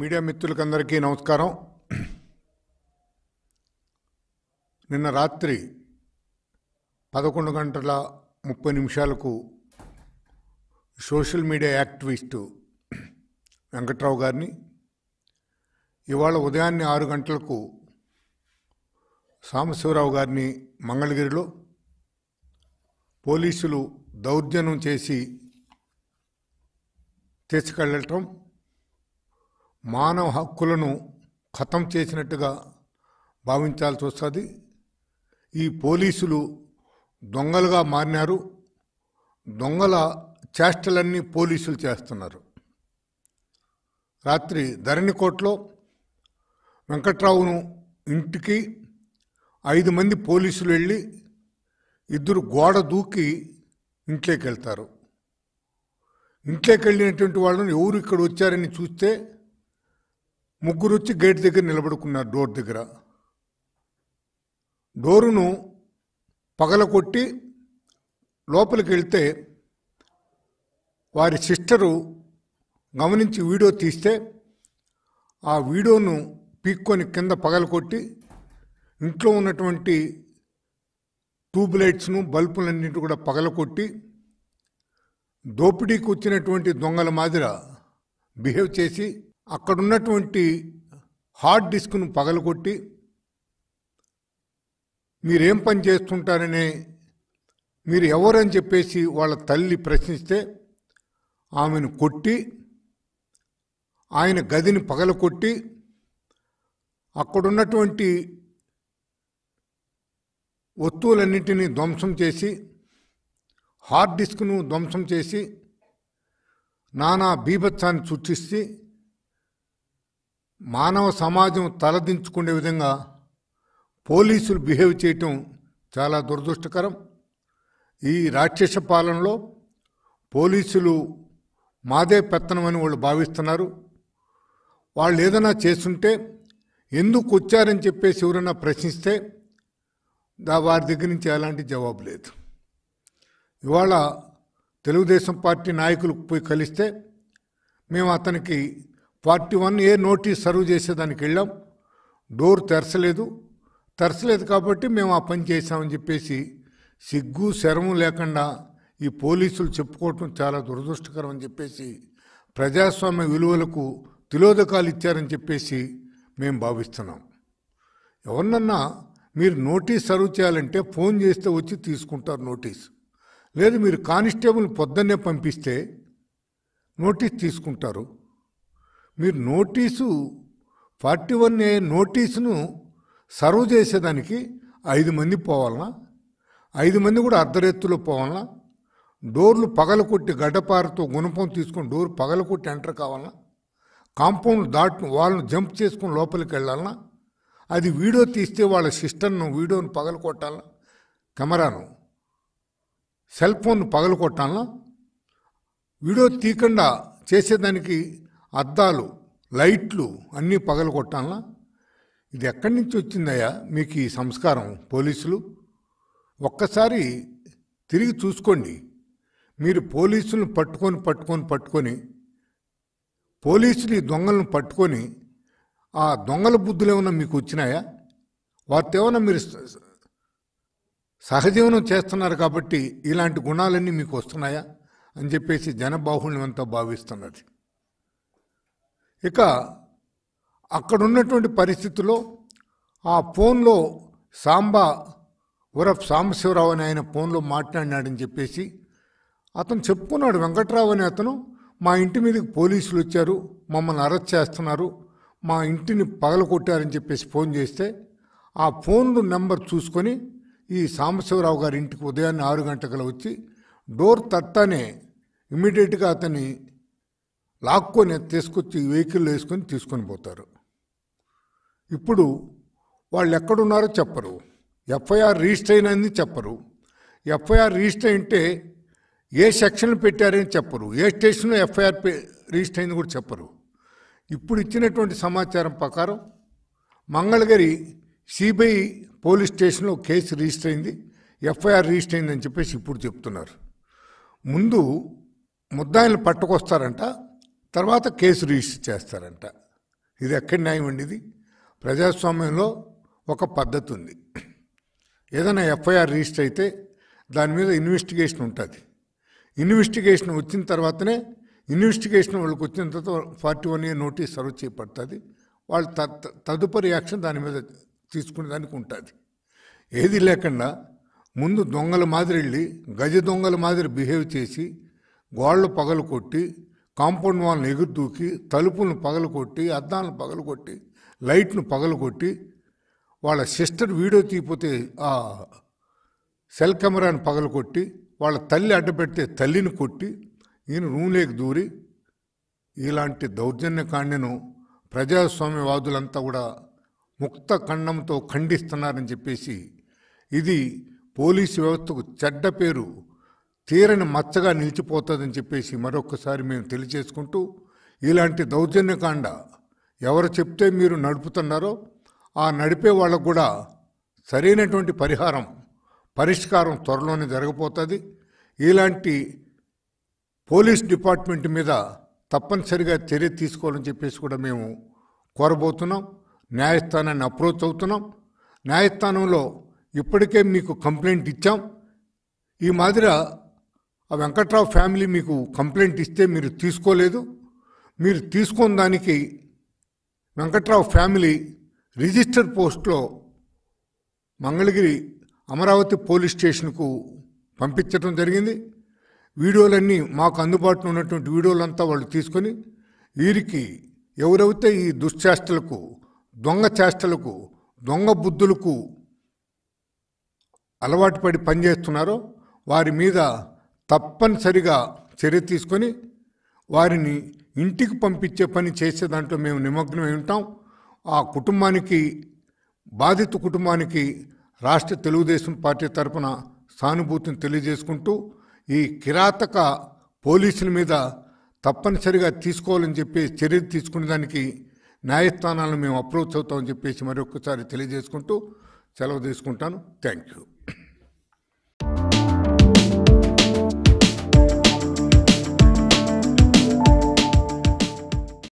media అందరికీ నమస్కారం నిన్న రాత్రి పదకొండు గంటల ముప్పై నిమిషాలకు సోషల్ మీడియా యాక్టివిస్టు వెంకట్రావు గారిని ఇవాళ ఉదయాన్నే ఆరు గంటలకు సాంబశివరావు గారిని మంగళగిరిలో పోలీసులు దౌర్జన్యం చేసి తీసుకెళ్ళటం మానవ హక్కులను ఖతం చేసినట్టుగా భావించాల్సి వస్తుంది ఈ పోలీసులు దొంగలుగా మారినారు దొంగల చేష్టలన్నీ పోలీసులు చేస్తున్నారు రాత్రి ధరణికోట్లో వెంకట్రావును ఇంటికి ఐదు మంది పోలీసులు వెళ్ళి ఇద్దరు గోడ దూకి ఇంట్లోకి వెళ్తారు ఇంట్లోకి వెళ్ళినటువంటి వాళ్ళని ఎవరు ఇక్కడ వచ్చారని చూస్తే ముగ్గురు వచ్చి గేట్ దగ్గర నిలబడుకున్నారు డోర్ దగ్గర డోరును కొట్టి లోపలికి వెళ్తే వారి సిస్టరు గమనించి వీడియో తీస్తే ఆ వీడియోను పీక్కొని కింద పగల కొట్టి ఇంట్లో ఉన్నటువంటి ట్యూబ్ లైట్స్ను బల్బులన్నింటి కూడా కొట్టి దోపిడీకి వచ్చినటువంటి దొంగల మాదిర బిహేవ్ చేసి అక్కడున్నటువంటి హార్డ్ డిస్క్ను పగలగొట్టి మీరేం పని చేస్తుంటారనే మీరు ఎవరని చెప్పేసి వాళ్ళ తల్లి ప్రశ్నిస్తే ఆమెను కొట్టి ఆయన గదిని పగలకొట్టి అక్కడున్నటువంటి వస్తువులన్నింటినీ ధ్వంసం చేసి హార్డ్ డిస్క్ను ధ్వంసం చేసి నానా బీభత్సాన్ని సృష్టిస్తే మానవ సమాజం తలదించుకునే విధంగా పోలీసులు బిహేవ్ చేయటం చాలా దురదృష్టకరం ఈ రాక్షస పాలనలో పోలీసులు మాదే పెత్తనమని వాళ్ళు భావిస్తున్నారు వాళ్ళు ఏదైనా చేస్తుంటే ఎందుకు వచ్చారని చెప్పేసి ఎవరైనా ప్రశ్నిస్తే దా వారి దగ్గర నుంచి ఎలాంటి జవాబు లేదు ఇవాళ తెలుగుదేశం పార్టీ నాయకులకు పోయి కలిస్తే మేము అతనికి forty one A notice serve చేసేదానికి వెళ్ళాం డోర్ తెరచలేదు తెరచలేదు కాబట్టి మేము ఆ పని చేశామని చెప్పేసి సిగ్గు శరము లేకుండా ఈ పోలీసులు చెప్పుకోవటం చాలా దురదృష్టకరం అని చెప్పేసి ప్రజాస్వామ్య విలువలకు తిలోదకాలు ఇచ్చారని చెప్పేసి మేము భావిస్తున్నాం ఎవరినన్నా మీరు నోటీస్ సర్వ్ చేయాలంటే ఫోన్ చేస్తే వచ్చి తీసుకుంటారు నోటీస్ లేదు మీరు కానిస్టేబుల్ పొద్దున్నే పంపిస్తే నోటీస్ తీసుకుంటారు మీరు నోటీసు ఫార్టీ వన్ ఏ నోటీసును సర్వ్ చేసేదానికి ఐదు మంది పోవాలనా ఐదు మంది కూడా అర్ధరెత్తులో పోవాలనా డోర్లు కొట్టి గడ్డపారతో గుణపం తీసుకొని డోర్ కొట్టి ఎంటర్ కావాలనా కాంపౌండ్ దాటు వాళ్ళను జంప్ చేసుకుని లోపలికి వెళ్ళాలనా అది వీడియో తీస్తే వాళ్ళ సిస్టర్ను వీడియోను పగలకొట్టాలా కెమెరాను సెల్ ఫోన్ కొట్టాలన్నా వీడియో తీయకుండా చేసేదానికి అద్దాలు లైట్లు అన్నీ పగలగొట్టాలా ఇది ఎక్కడి నుంచి వచ్చిందయ్యా మీకు ఈ సంస్కారం పోలీసులు ఒక్కసారి తిరిగి చూసుకోండి మీరు పోలీసులను పట్టుకొని పట్టుకొని పట్టుకొని పోలీసులు ఈ దొంగలను పట్టుకొని ఆ దొంగల బుద్ధులు ఏమైనా మీకు వచ్చినాయా వారితో ఏమైనా మీరు సహజీవనం చేస్తున్నారు కాబట్టి ఇలాంటి గుణాలన్నీ మీకు వస్తున్నాయా అని చెప్పేసి జనబాహుళ్యం అంతా భావిస్తున్నది ఇక అక్కడున్నటువంటి పరిస్థితుల్లో ఆ ఫోన్లో సాంబా ఉరఫ్ సాంబశివరావు అని ఆయన ఫోన్లో మాట్లాడినాడని చెప్పేసి అతను చెప్పుకున్నాడు వెంకట్రావు అనే అతను మా ఇంటి మీదకి పోలీసులు వచ్చారు మమ్మల్ని అరెస్ట్ చేస్తున్నారు మా ఇంటిని పగల కొట్టారని చెప్పేసి ఫోన్ చేస్తే ఆ ఫోన్ నెంబర్ చూసుకొని ఈ సాంబశివరావు గారి ఇంటికి ఉదయాన్నే ఆరు గంటల వచ్చి డోర్ తట్టనే ఇమీడియట్గా అతన్ని లాక్కొని తీసుకొచ్చి వెహికల్ వేసుకొని తీసుకొని పోతారు ఇప్పుడు వాళ్ళు ఎక్కడున్నారో చెప్పరు ఎఫ్ఐఆర్ రిజిస్టర్ అయినది చెప్పరు ఎఫ్ఐఆర్ రిజిస్టర్ అంటే ఏ సెక్షన్ పెట్టారని చెప్పరు ఏ స్టేషన్లో ఎఫ్ఐఆర్ రిజిస్టర్ అయింది కూడా చెప్పరు ఇప్పుడు ఇచ్చినటువంటి సమాచారం ప్రకారం మంగళగిరి సిబిఐ పోలీస్ స్టేషన్లో కేసు రిజిస్టర్ అయింది ఎఫ్ఐఆర్ రిజిస్టర్ అయిందని చెప్పేసి ఇప్పుడు చెప్తున్నారు ముందు ముద్దాయిలు పట్టుకొస్తారంట తర్వాత కేసు రిజిస్టర్ చేస్తారంట ఇది ఎక్కడి న్యాయం అండి ప్రజాస్వామ్యంలో ఒక పద్ధతి ఉంది ఏదైనా ఎఫ్ఐఆర్ రిజిస్టర్ అయితే దాని మీద ఇన్వెస్టిగేషన్ ఉంటుంది ఇన్వెస్టిగేషన్ వచ్చిన తర్వాతనే ఇన్వెస్టిగేషన్ వాళ్ళకి వచ్చిన తర్వాత forty one year notice serve చేయబడుతుంది వాళ్ళు తదుపరి యాక్షన్ దాని మీద తీసుకునే దానికి ఉంటుంది ఏది లేకుండా ముందు దొంగల మాదిరి వెళ్ళి గజ దొంగల మాదిరి బిహేవ్ చేసి గోళ్ళు పగలు కొట్టి కాంపౌండ్ వాళ్ళని ఎగురుదూకి తలుపులను పగలగొట్టి అద్దాలను పగలగొట్టి లైట్ను పగలగొట్టి వాళ్ళ సిస్టర్ వీడియో తీపోతే ఆ సెల్ కెమెరాను పగలగొట్టి వాళ్ళ తల్లి అడ్డపెడితే తల్లిని కొట్టి ఈయన రూమ్లోకి దూరి ఇలాంటి దౌర్జన్యకాండను ప్రజాస్వామ్యవాదులంతా కూడా ముక్త ఖండంతో ఖండిస్తున్నారని చెప్పేసి ఇది పోలీసు వ్యవస్థకు చెడ్డ పేరు తీరని మచ్చగా నిలిచిపోతుందని చెప్పేసి మరొకసారి మేము తెలియజేసుకుంటూ ఇలాంటి దౌర్జన్యకాండ ఎవరు చెప్తే మీరు నడుపుతున్నారో ఆ నడిపే వాళ్ళకు కూడా సరైనటువంటి పరిహారం పరిష్కారం త్వరలోనే జరగబోతుంది ఇలాంటి పోలీస్ డిపార్ట్మెంట్ మీద తప్పనిసరిగా చర్య తీసుకోవాలని చెప్పేసి కూడా మేము కోరబోతున్నాం న్యాయస్థానాన్ని అప్రోచ్ అవుతున్నాం న్యాయస్థానంలో ఇప్పటికే మీకు కంప్లైంట్ ఇచ్చాం ఈ మాదిర ఆ వెంకట్రావు ఫ్యామిలీ మీకు కంప్లైంట్ ఇస్తే మీరు తీసుకోలేదు మీరు తీసుకున్న దానికి వెంకట్రావు ఫ్యామిలీ రిజిస్టర్ పోస్ట్లో మంగళగిరి అమరావతి పోలీస్ స్టేషన్కు పంపించడం జరిగింది వీడియోలన్నీ మాకు అందుబాటులో ఉన్నటువంటి వీడియోలంతా వాళ్ళు తీసుకొని వీరికి ఎవరైతే ఈ దుశ్చేష్టలకు దొంగ చేష్టలకు దొంగ బుద్ధులకు అలవాటు పడి పనిచేస్తున్నారో వారి మీద తప్పనిసరిగా చర్య తీసుకొని వారిని ఇంటికి పంపించే పని చేసే దాంట్లో మేము నిమగ్నమై ఉంటాం ఆ కుటుంబానికి బాధిత కుటుంబానికి రాష్ట్ర తెలుగుదేశం పార్టీ తరఫున సానుభూతిని తెలియజేసుకుంటూ ఈ కిరాతక పోలీసుల మీద తప్పనిసరిగా తీసుకోవాలని చెప్పి చర్యలు తీసుకునే దానికి న్యాయస్థానాలను మేము అప్రోచ్ అవుతామని చెప్పేసి మరొకసారి తెలియజేసుకుంటూ సెలవు తీసుకుంటాను థ్యాంక్ యూ